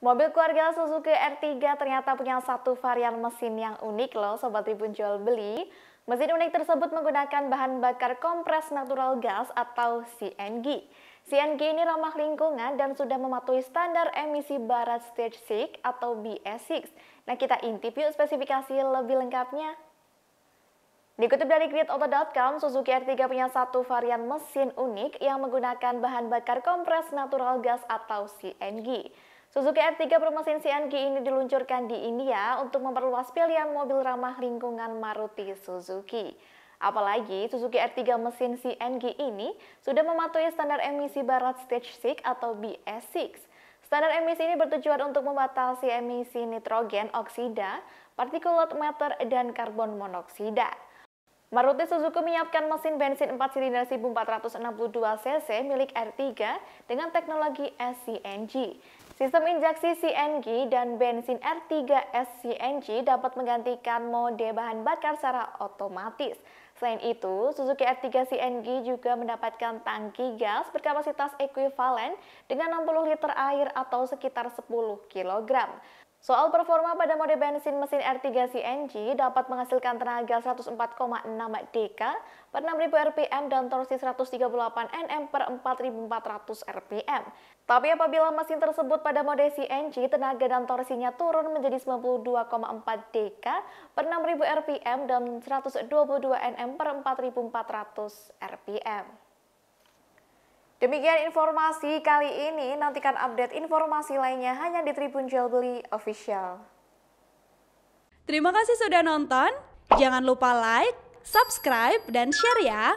Mobil keluarga Suzuki R3 ternyata punya satu varian mesin yang unik loh Sobat Tribun Jual Beli. Mesin unik tersebut menggunakan bahan bakar kompres natural gas atau CNG. CNG ini ramah lingkungan dan sudah mematuhi standar emisi barat stage 6 atau BS6. Nah kita intip yuk spesifikasi lebih lengkapnya. Dikutip dari gridauto.com, Suzuki R3 punya satu varian mesin unik yang menggunakan bahan bakar kompres natural gas atau CNG. Suzuki R 3 bermesin CNG ini diluncurkan di India untuk memperluas pilihan mobil ramah lingkungan Maruti Suzuki. Apalagi Suzuki R 3 mesin CNG ini sudah mematuhi standar emisi barat stage 6 atau BS6. Standar emisi ini bertujuan untuk membatasi emisi nitrogen oksida, partikulat matter, dan karbon monoksida. Maruti Suzuki menyiapkan mesin bensin 4 silinder 1462 cc milik R3 dengan teknologi SCNG. Sistem injeksi CNG dan bensin R3S CNG dapat menggantikan mode bahan bakar secara otomatis. Selain itu, Suzuki R3 CNG juga mendapatkan tangki gas berkapasitas ekuivalen dengan 60 liter air atau sekitar 10 kg. Soal performa pada mode bensin mesin R3 CNG dapat menghasilkan tenaga 104,6 dk per 6000 rpm dan torsi 138 Nm per 4400 rpm. Tapi apabila mesin tersebut pada mode CNG, tenaga dan torsinya turun menjadi 92,4 dk per 6000 rpm dan 122 Nm per 4400 rpm. Demikian informasi kali ini, nantikan update informasi lainnya hanya di Tribun Jual Official. Terima kasih sudah nonton, jangan lupa like, subscribe, dan share ya!